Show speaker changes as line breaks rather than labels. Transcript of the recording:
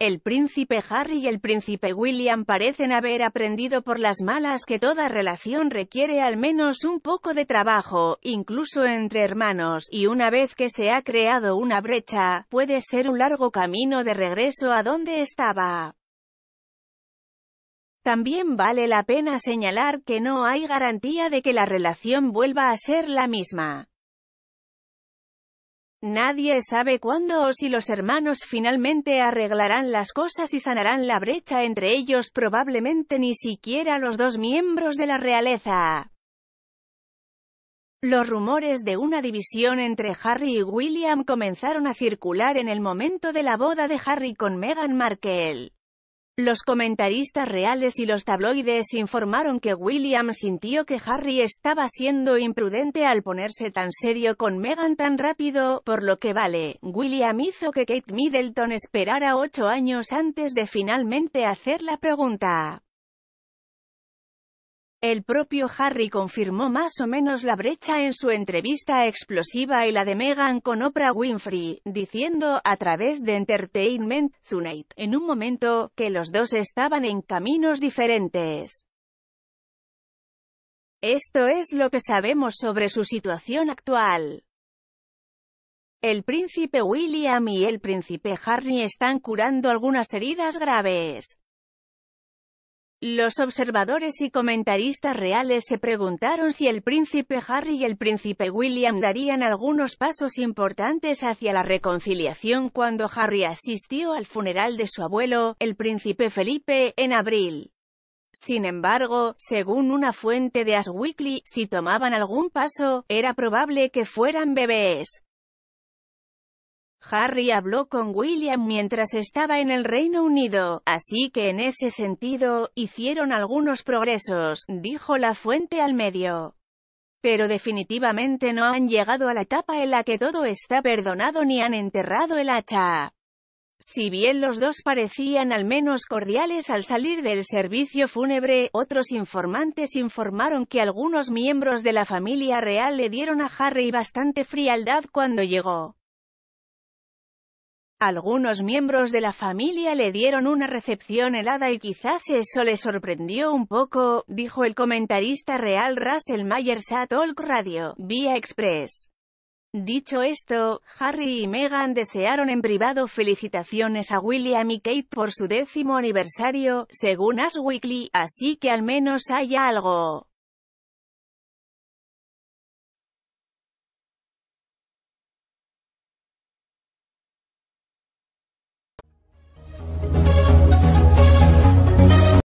El príncipe Harry y el príncipe William parecen haber aprendido por las malas que toda relación requiere al menos un poco de trabajo, incluso entre hermanos, y una vez que se ha creado una brecha, puede ser un largo camino de regreso a donde estaba. También vale la pena señalar que no hay garantía de que la relación vuelva a ser la misma. Nadie sabe cuándo o si los hermanos finalmente arreglarán las cosas y sanarán la brecha entre ellos, probablemente ni siquiera los dos miembros de la realeza. Los rumores de una división entre Harry y William comenzaron a circular en el momento de la boda de Harry con Meghan Markle. Los comentaristas reales y los tabloides informaron que William sintió que Harry estaba siendo imprudente al ponerse tan serio con Meghan tan rápido, por lo que vale, William hizo que Kate Middleton esperara ocho años antes de finalmente hacer la pregunta. El propio Harry confirmó más o menos la brecha en su entrevista explosiva y la de Meghan con Oprah Winfrey, diciendo, a través de Entertainment Tonight, en un momento, que los dos estaban en caminos diferentes. Esto es lo que sabemos sobre su situación actual. El príncipe William y el príncipe Harry están curando algunas heridas graves. Los observadores y comentaristas reales se preguntaron si el príncipe Harry y el príncipe William darían algunos pasos importantes hacia la reconciliación cuando Harry asistió al funeral de su abuelo, el príncipe Felipe, en abril. Sin embargo, según una fuente de As Weekly, si tomaban algún paso, era probable que fueran bebés. Harry habló con William mientras estaba en el Reino Unido, así que en ese sentido, hicieron algunos progresos, dijo la fuente al medio. Pero definitivamente no han llegado a la etapa en la que todo está perdonado ni han enterrado el hacha. Si bien los dos parecían al menos cordiales al salir del servicio fúnebre, otros informantes informaron que algunos miembros de la familia real le dieron a Harry bastante frialdad cuando llegó. Algunos miembros de la familia le dieron una recepción helada y quizás eso le sorprendió un poco, dijo el comentarista real Russell Myers a Talk Radio, vía Express. Dicho esto, Harry y Meghan desearon en privado felicitaciones a William y Kate por su décimo aniversario, según As Weekly, así que al menos hay algo.